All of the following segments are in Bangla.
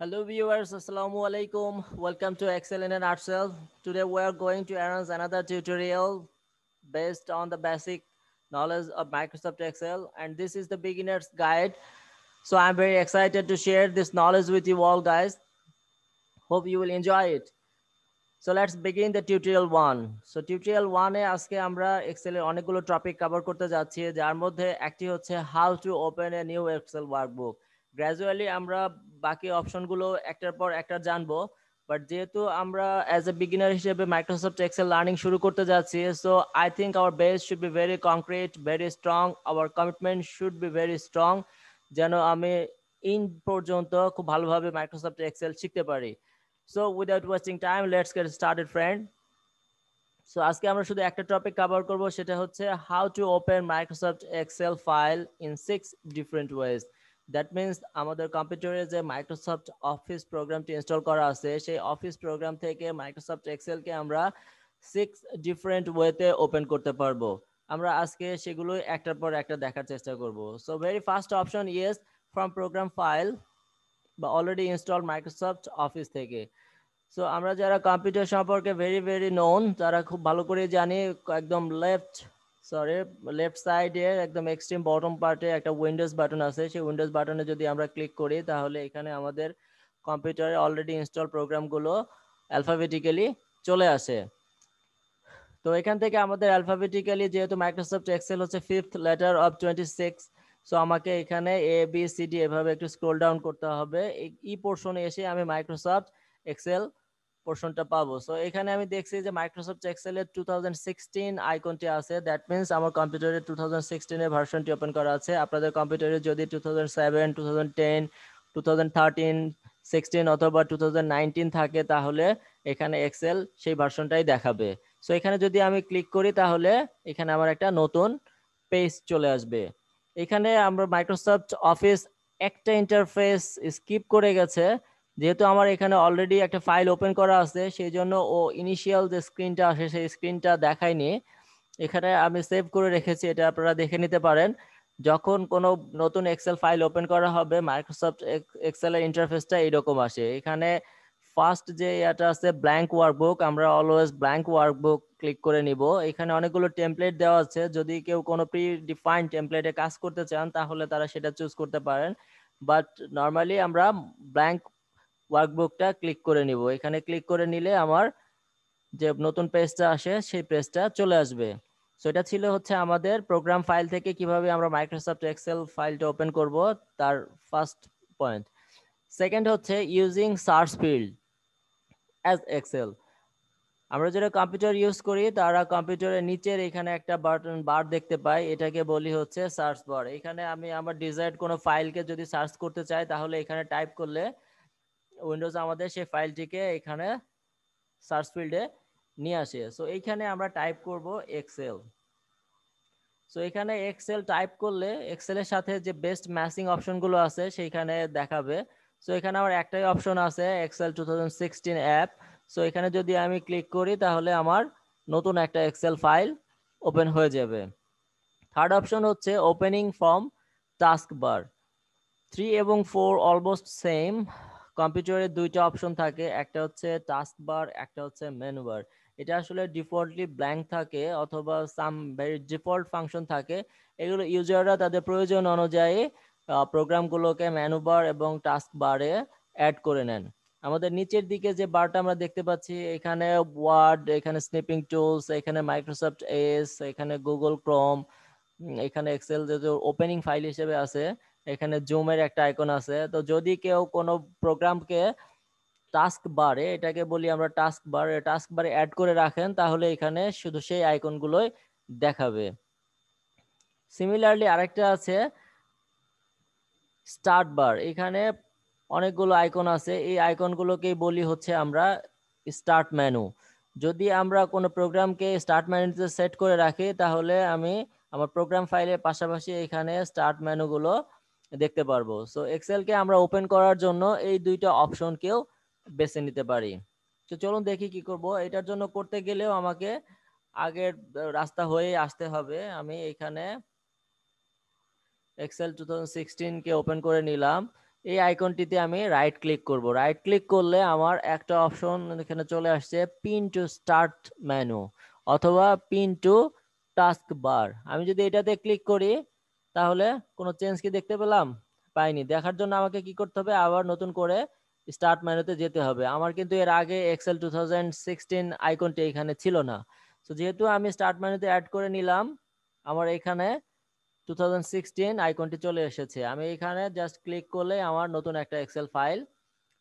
Hello viewers, Assalamu alaikum. Welcome to Excel in an Artcell. Today we are going to announce another tutorial based on the basic knowledge of Microsoft Excel. And this is the beginner's guide. So I'm very excited to share this knowledge with you all guys. Hope you will enjoy it. So let's begin the tutorial one. So tutorial one is আজকে আমরা Excel অনেকগুলো টপিক কভার করতে যাচ্ছি যার মধ্যে একটি হচ্ছে how to open a new Excel workbook. Gradually আমরা বাকি অপশনগুলো একটার পর একটা জানবো বাট যেহেতু আমরা অ্যাজ এ বিগিনার হিসেবে মাইক্রোসফট এক্সেল লার্নিং শুরু করতে যাচ্ছি so I think our base should be very concrete very strong our commitment should be very strong যেন আমি ইন পর্যন্ত খুব ভালোভাবে মাইক্রোসফট এক্সেল শিখতে পারি so without wasting time let's get started friend so আজকে আমরা শুধু একটা টপিক কভার করব সেটা হচ্ছে how to open Microsoft Excel file in six different ways that means আমাদের কম্পিউটারে যে মাইক্রোসফট অফিস প্রোগ্রামটি ইনস্টল করা আছে সেই অফিস প্রোগ্রাম থেকে মাইক্রোসফট এক্সেলকে আমরা সিক্স ডিফারেন্ট ওয়েতে ওপেন করতে পারবো আমরা আজকে সেগুলো একটার পর একটা দেখার চেষ্টা করব so very first option yes from program file বা অলরেডি ইনস্টল মাইক্রোসফট অফিস থেকে সো আমরা যারা কম্পিউটার সম্পর্কে ভেরি ভেরি নোন তারা খুব ভালো করে জানি একদম লেফট সরি লেফট সাইডে একদম এক্সট্রিম বটম পার্টে একটা উইন্ডোজ বাটন আছে সেই উইন্ডোজ বাটনে যদি আমরা ক্লিক করি তাহলে এখানে আমাদের কম্পিউটারে অলরেডি ইনস্টল প্রোগ্রামগুলো অ্যালফাবেটিক্যালি চলে আসে তো এখান থেকে আমাদের অ্যালফাবেটিক্যালি যেহেতু মাইক্রোসফট এক্সেল হচ্ছে fifth letter of twenty six so আমাকে এখানে এ বি সি ডি এভাবে একটু স্ক্রোল ডাউন করতে হবে ই পোর্শনে এসে আমি মাইক্রোসফট এক্সেল পোর্শনটা পাবো সো এখানে আমি দেখছি যে মাইক্রোসফট এক্সেলের টু থাউজেন্ড সিক্সটিন আইকনটি আছে দ্যাট মিনস আমার কম্পিউটারে টু থাউজেন্ড সিক্সটিনের ভার্সনটি ওপেন করা আছে আপনাদের কম্পিউটারে যদি two thousand seven two thousand ten two thousand thirteen sixteen অথবা টু থাউজেন্ড নাইনটিন থাকে তাহলে এখানে এক্সেল সেই ভার্সনটাই দেখাবে সো এখানে যদি আমি ক্লিক করি তাহলে এখানে আমার একটা নতুন পেজ চলে আসবে এখানে আমরা মাইক্রোসফট অফিস একটা ইন্টারফেস স্কিপ করে গেছে যেহেতু আমার এখানে অলরেডি একটা ফাইল ওপেন করা আছে সেই জন্য ও ইনিশিয়াল যে স্ক্রিনটা আসে সেই স্ক্রিনটা দেখায়নি এখানে আমি সেভ করে রেখেছি এটা আপনারা দেখে নিতে পারেন যখন কোনো নতুন এক্সেল ফাইল ওপেন করা হবে মাইক্রোসফট এক্সেলের ইন্টারফেসটা এরকম আসে এখানে ফার্স্ট যে এটা আছে ব্ল্যাঙ্ক ওয়ার্কবুক আমরা অলওয়েজ ব্ল্যাঙ্ক ওয়ার্কবুক ক্লিক করে নিব এখানে অনেকগুলো টেমপ্লেট দেওয়া আছে যদি কেউ কোনো প্রি ডিফাইন্ড টেমপ্লেটে কাজ করতে চান তাহলে তারা সেটা চুজ করতে পারেন বাট নর্মালি আমরা ব্ল্যাঙ্ক ওয়ার্কবুকটা ক্লিক করে নিব এখানে ক্লিক করে নিলে আমার যে নতুন পেজটা আসে সেই পেজটা চলে আসবে সো এটা ছিল হচ্ছে আমাদের প্রোগ্রাম ফাইল থেকে কিভাবে আমরা মাইক্রোসফট এক্সেল ফাইলটা ওপেন করব তার ফার্স্ট পয়েন্ট সেকেন্ড হচ্ছে using search field as Excel আমরা যেটা কম্পিউটার ইউজ করি তারা কম্পিউটারের নিচের এখানে একটা বাটন বার দেখতে পাই এটাকে বলি হচ্ছে সার্চ বার এখানে আমি আমার ডিজাইড কোনো ফাইলকে যদি সার্চ করতে চাই তাহলে এখানে টাইপ করলে উইন্ডোজ আমাদের সেই ফাইলটিকে এখানে সার্চ ফিল্ডে নিয়ে আসে সো এইখানে আমরা টাইপ করব এক্সেল সো এখানে এক্সেল টাইপ করলে এক্সেলের সাথে যে বেস্ট ম্যাচিং অপশনগুলো আছে সেইখানে দেখাবে সো এখানে আমার একটাই অপশন আছে Excel two thousand sixteen app so এখানে যদি আমি ক্লিক করি তাহলে আমার নতুন একটা এক্সেল ফাইল ওপেন হয়ে যাবে থার্ড অপশন হচ্ছে opening from task bar three এবং ফোর অলমোস্ট সেম কম্পিউটারে দুইটা অপশন থাকে একটা হচ্ছে টাস্ক বার একটা হচ্ছে মেনু বার এটা আসলে ডিফল্টলি ব্ল্যাঙ্ক থাকে অথবা সাম ডিফল্ট ফাংশন থাকে এগুলো ইউজাররা তাদের প্রয়োজন অনুযায়ী প্রোগ্রামগুলোকে মেনু বার এবং টাস্ক বারে অ্যাড করে নেন আমাদের নিচের দিকে যে বারটা আমরা দেখতে পাচ্ছি এখানে ওয়ার্ড এখানে স্নিপিং টুলস এখানে মাইক্রোসফট এস এখানে গুগল ক্রোম এখানে এক্সেল যেহেতু ওপেনিং ফাইল হিসেবে আছে এখানে জুমের একটা আইকন আছে তো যদি কেউ কোনো প্রোগ্রামকে টাস্ক বারে এটাকে বলি আমরা টাস্ক বার টাস্ক বারে অ্যাড করে রাখেন তাহলে এখানে শুধু সেই আইকনগুলোই দেখাবে সিমিলারলি আরেকটা আছে স্টার্ট বার এখানে অনেকগুলো আইকন আছে এই আইকনগুলোকেই বলি হচ্ছে আমরা স্টার্ট মেনু যদি আমরা কোনো প্রোগ্রামকে স্টার্ট ম্যানুতে সেট করে রাখি তাহলে আমি আমার প্রোগ্রাম ফাইলের পাশাপাশি এখানে স্টার্ট মেনুগুলো দেখতে পারবো সো এক্সেলকে আমরা ওপেন করার জন্য এই দুইটা অপশনকেও বেছে নিতে পারি তো চলুন দেখি কি করব এটার জন্য করতে গেলেও আমাকে আগের রাস্তা হয়ে আসতে হবে আমি এখানে এক্সেল টু কে ওপেন করে নিলাম এই আইকনটিতে আমি রাইট ক্লিক করব রাইট ক্লিক করলে আমার একটা অপশন এখানে চলে আসছে পিন টু স্টার্ট মেনু অথবা পিন টু টাস্ক বার আমি যদি এটাতে ক্লিক করি তাহলে কোনো চেঞ্জ কি দেখতে পেলাম পাইনি দেখার জন্য আমাকে কি করতে হবে আবার নতুন করে স্টার্ট মেনুতে যেতে হবে আমার কিন্তু এর আগে এক্সেল টু থাউজেন্ড সিক্সটিন আইকনটি এখানে ছিল না তো যেহেতু আমি স্টার্ট মেনুতে অ্যাড করে নিলাম আমার এখানে টু থাউজেন্ড সিক্সটিন আইকনটি চলে এসেছে আমি এখানে জাস্ট ক্লিক করলে আমার নতুন একটা এক্সেল ফাইল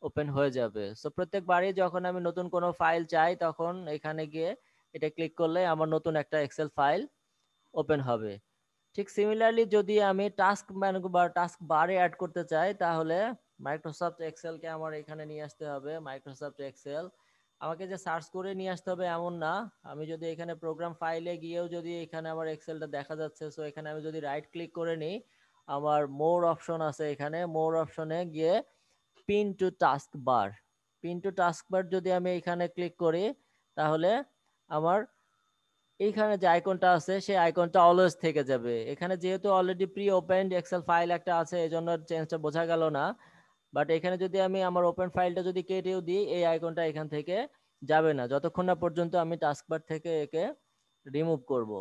ওপেন হয়ে যাবে সো প্রত্যেকবারই যখন আমি নতুন কোনো ফাইল চাই তখন এখানে গিয়ে এটা ক্লিক করলে আমার নতুন একটা এক্সেল ফাইল ওপেন হবে ঠিক সিমিলারলি যদি আমি টাস্ক ম্যানেজ বা টাস্ক বারে অ্যাড করতে চাই তাহলে মাইক্রোসফট এক্সেলকে আমার এখানে নিয়ে আসতে হবে মাইক্রোসফট এক্সেল আমাকে যে সার্চ করে নিয়ে আসতে হবে এমন না আমি যদি এখানে প্রোগ্রাম ফাইলে গিয়েও যদি এখানে আমার এক্সেলটা দেখা যাচ্ছে সো এখানে আমি যদি রাইট ক্লিক করে নিই আমার মোর অপশন আছে এখানে মোর অপশনে গিয়ে pin to task bar pin to task bar যদি আমি এখানে ক্লিক করি তাহলে আমার এইখানে যে আইকনটা আছে সেই আইকনটা অলওয়েজ থেকে যাবে এখানে যেহেতু already pre open Excel file একটা আছে এই জন্য চেঞ্জটা বোঝা গেল না বাট এখানে যদি আমি আমার ওপেন ফাইলটা যদি কেটেও দিই এই আইকনটা এখান থেকে যাবে না যতক্ষণ না পর্যন্ত আমি টাস্কবার থেকে একে রিমুভ করব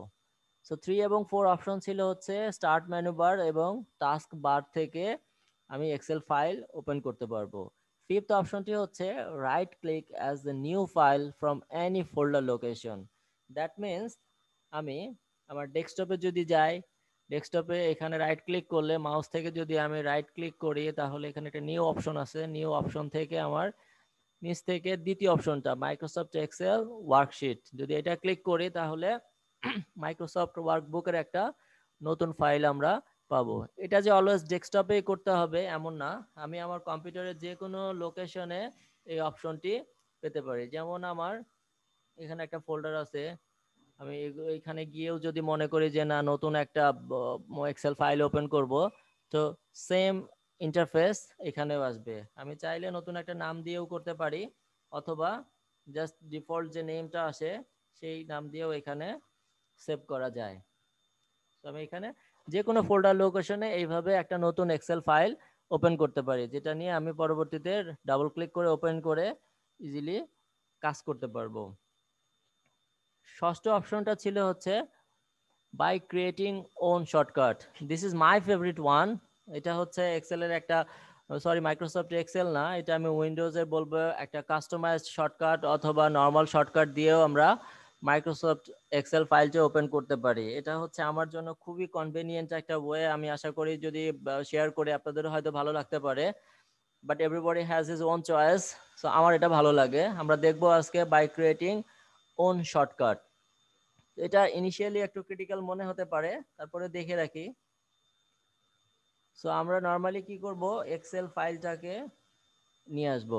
সো থ্রি এবং ফোর অপশন ছিল হচ্ছে স্টার্ট মেনু বার এবং টাস্ক বার থেকে আমি এক্সেল ফাইল ওপেন করতে পারবো ফিফথ অপশনটি হচ্ছে right click as the new file from any folder location that means আমি আমার ডেস্কটপে যদি যাই ডেস্কটপে এখানে রাইট ক্লিক করলে মাউস থেকে যদি আমি রাইট ক্লিক করি তাহলে এখানে একটা নিউ অপশন আছে নিউ অপশন থেকে আমার নিচ থেকে দ্বিতীয় অপশনটা মাইক্রোসফট এক্সেল ওয়ার্কশিট যদি এটা ক্লিক করি তাহলে মাইক্রোসফট ওয়ার্কবুকের একটা নতুন ফাইল আমরা পাবো এটা যে অলওয়েজ ডেস্কটপেই করতে হবে এমন না আমি আমার কম্পিউটারের যে কোনো লোকেশনে এই অপশনটি পেতে পারি যেমন আমার এখানে একটা ফোল্ডার আছে আমি এখানে গিয়েও যদি মনে করি যে না নতুন একটা এক্সেল ফাইল ওপেন করব তো সেম ইন্টারফেস এখানেও আসবে আমি চাইলে নতুন একটা নাম দিয়েও করতে পারি অথবা জাস্ট ডিফল্ট যে নেমটা আসে সেই নাম দিয়েও এখানে সেভ করা যায় তো আমি এখানে যে কোনো ফোল্ডার লোকেশনে এইভাবে একটা নতুন এক্সেল ফাইল ওপেন করতে পারি যেটা নিয়ে আমি পরবর্তীতে ডাবল ক্লিক করে ওপেন করে ইজিলি কাজ করতে পারবো ষষ্ঠ অপশনটা ছিল হচ্ছে by creating own shortcut this is my favourite one এটা হচ্ছে এক্সেলের একটা সরি মাইক্রোসফট এক্সেল না এটা আমি উইন্ডোজে বলবো একটা কাস্টমাইজড শর্টকাট অথবা নর্মাল শর্টকাট দিয়েও আমরা মাইক্রোসফট এক্সেল ফাইলটা ওপেন করতে পারি এটা হচ্ছে আমার জন্য খুবই কনভেনিয়েন্ট একটা ওয়ে আমি আশা করি যদি শেয়ার করে আপনাদেরও হয়তো ভালো লাগতে পারে but everybody has is own choice so আমার এটা ভালো লাগে আমরা দেখবো আজকে বাই ক্রিয়েটিং ওন শর্টকাট এটা ইনিশিয়ালি একটু ক্রিটিক্যাল মনে হতে পারে তারপরে দেখে রাখি সো আমরা নর্মালি কি করব এক্সেল ফাইলটাকে নিয়ে আসব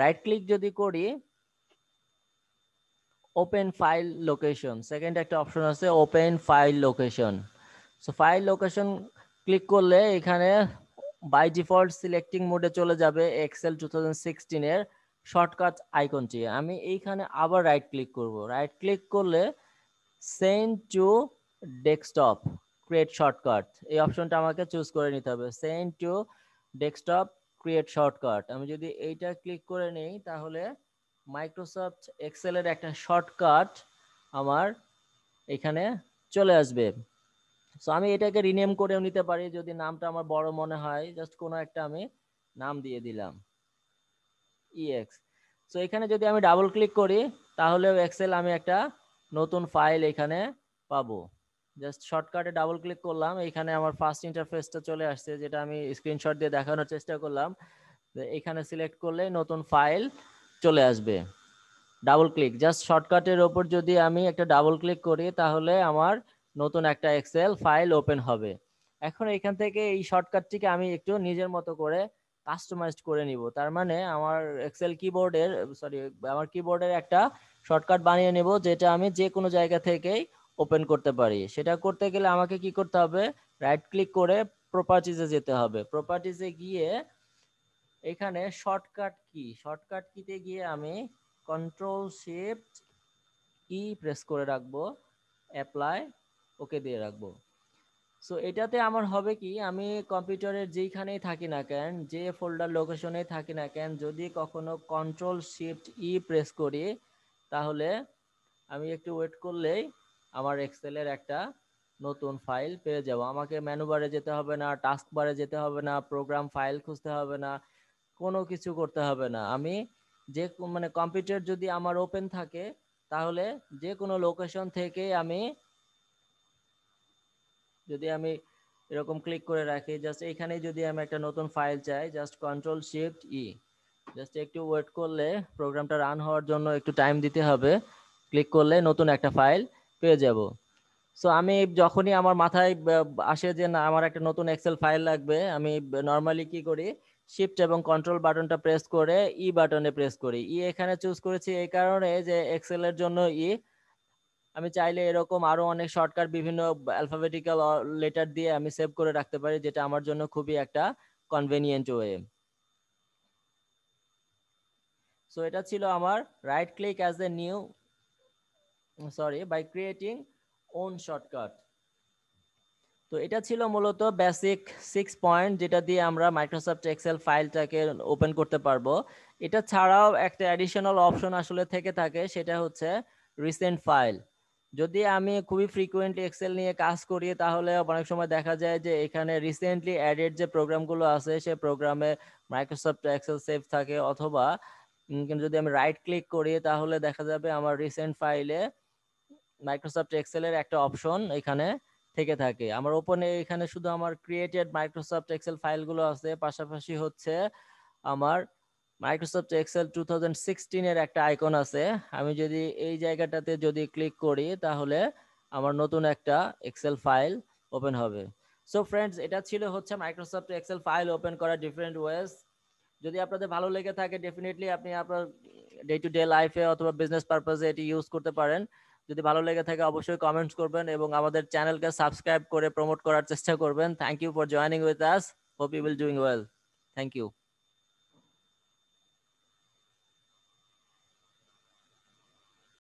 রাইট ক্লিক যদি করি ওপেন ফাইল লোকেশন সেকেন্ড একটা অপশন আছে open file location so file location click করলে এখানে বাই ডিফল্ট সিলেক্টিং মোডে চলে যাবে এক্সেল টু থাউজেন্ড সিক্সটিনের শর্টকাট আইকন চেয়ে আমি এইখানে আবার রাইট ক্লিক করব রাইট ক্লিক করলে send to desktop create shortcut এই অপশনটা আমাকে চুজ করে নিতে হবে send to desktop create shortcut আমি যদি এইটা ক্লিক করে নিই তাহলে মাইক্রোসফট এক্সেলের একটা শর্টকাট আমার এখানে চলে আসবে সো আমি এটাকে রিনেম করেও নিতে পারি যদি নামটা আমার বড় মনে হয় জাস্ট কোনো একটা আমি নাম দিয়ে দিলাম ইএক্স e সো এখানে যদি আমি ডাবল ক্লিক করি তাহলে এক্সেল আমি একটা নতুন ফাইল এখানে পাবো জাস্ট শর্টকাটে ডাবল ক্লিক করলাম এখানে আমার ফার্স্ট ইন্টারফেসটা চলে আসছে যেটা আমি স্ক্রিনশট দিয়ে দেখানোর চেষ্টা করলাম এখানে সিলেক্ট করলে নতুন ফাইল চলে আসবে ডাবল ক্লিক জাস্ট শর্টকাটের ওপর যদি আমি একটা ডাবল ক্লিক করি তাহলে আমার নতুন একটা এক্সেল ফাইল ওপেন হবে এখন এখান থেকে এই শর্টকাটটিকে আমি একটু নিজের মতো করে কাস্টমাইজড করে নিব তার মানে আমার এক্সেল কিবোর্ডের সরি আমার কিবোর্ডের একটা শর্টকাট বানিয়ে নেব যেটা আমি যে কোনো জায়গা থেকেই ওপেন করতে পারি সেটা করতে গেলে আমাকে কি করতে হবে রাইট ক্লিক করে প্রপার্টিজে যেতে হবে প্রপার্টিজে গিয়ে এখানে শর্টকাট কি শর্টকাট কিতে গিয়ে আমি কন্ট্রোল শিফট ই প্রেস করে রাখবো অ্যাপ্লাই ওকে দিয়ে রাখবো সো এটাতে আমার হবে কি আমি কম্পিউটারের যেইখানেই থাকি না কেন যে ফোল্ডার লোকেশনে থাকি না কেন যদি কখনো কন্ট্রোল শিফট ই প্রেস করি তাহলে আমি একটু ওয়েট করলেই আমার এক্সেলের একটা নতুন ফাইল পেয়ে যাব আমাকে মেনু বারে যেতে হবে না টাস্ক বারে যেতে হবে না প্রোগ্রাম ফাইল খুঁজতে হবে না কোনো কিছু করতে হবে না আমি যে মানে কম্পিউটার যদি আমার ওপেন থাকে তাহলে যে কোনো লোকেশন থেকে আমি যদি আমি এরকম ক্লিক করে রাখি জাস্ট এখানে যদি আমি একটা নতুন ফাইল চাই just control shift E just একটু ওয়েট করলে প্রোগ্রামটা রান হওয়ার জন্য একটু টাইম দিতে হবে ক্লিক করলে নতুন একটা ফাইল পেয়ে যাব সো আমি যখনই আমার মাথায় আসে যে না আমার একটা নতুন এক্সেল ফাইল লাগবে আমি নর্মালি কি করি শিফট এবং কন্ট্রোল বাটনটা প্রেস করে ই e বাটনে প্রেস করি ই e এখানে চুজ করেছি এই কারণে যে এক্সেলের জন্য ই e আমি চাইলে এরকম আরো অনেক শর্টকাট বিভিন্ন অ্যালফাবেটিক্যাল লেটার দিয়ে আমি সেভ করে রাখতে পারি যেটা আমার জন্য খুবই একটা কনভেনিয়েন্ট ওয়ে সো এটা ছিল আমার right click as a new sorry by creating own shortcut তো এটা ছিল মূলত বেসিক সিক্স পয়েন্ট যেটা দিয়ে আমরা মাইক্রোসফট এক্সেল ফাইলটাকে ওপেন করতে পারবো এটা ছাড়াও একটা অ্যাডিশনাল অপশন আসলে থেকে থাকে সেটা হচ্ছে রিসেন্ট ফাইল যদি আমি খুবই ফ্রিকুয়েন্টলি এক্সেল নিয়ে কাজ করি তাহলে অনেক সময় দেখা যায় যে এখানে রিসেন্টলি অ্যাডেড যে প্রোগ্রামগুলো আছে সে প্রোগ্রামে মাইক্রোসফট এক্সেল সেভ থাকে অথবা যদি আমি রাইট ক্লিক করি তাহলে দেখা যাবে আমার রিসেন্ট ফাইলে মাইক্রোসফট এক্সেলের একটা অপশন এখানে থেকে থাকে আমার ওপেনে এখানে শুধু আমার ক্রিয়েটেড মাইক্রোসফট এক্সেল ফাইলগুলো আছে পাশাপাশি হচ্ছে আমার মাইক্রোসফট এক্সেল টু এর একটা আইকন আছে আমি যদি এই জায়গাটাতে যদি ক্লিক করি তাহলে আমার নতুন একটা এক্সেল ফাইল ওপেন হবে সো ফ্রেন্ডস এটা ছিল হচ্ছে মাইক্রোসফট এক্সেল ফাইল ওপেন করা ডিফারেন্ট ওয়েজ যদি আপনাদের ভালো লেগে থাকে ডেফিনেটলি আপনি আপনার ডে টু ডে লাইফে অথবা বিজনেস পারপাসে এটি ইউজ করতে পারেন যদি ভালো লেগে থাকে অবশ্যই কমেন্টস করবেন এবং আমাদের চ্যানেলকে সাবস্ক্রাইব করে প্রমোট করার চেষ্টা করবেন thank you for joining with us hope you will doing well thank you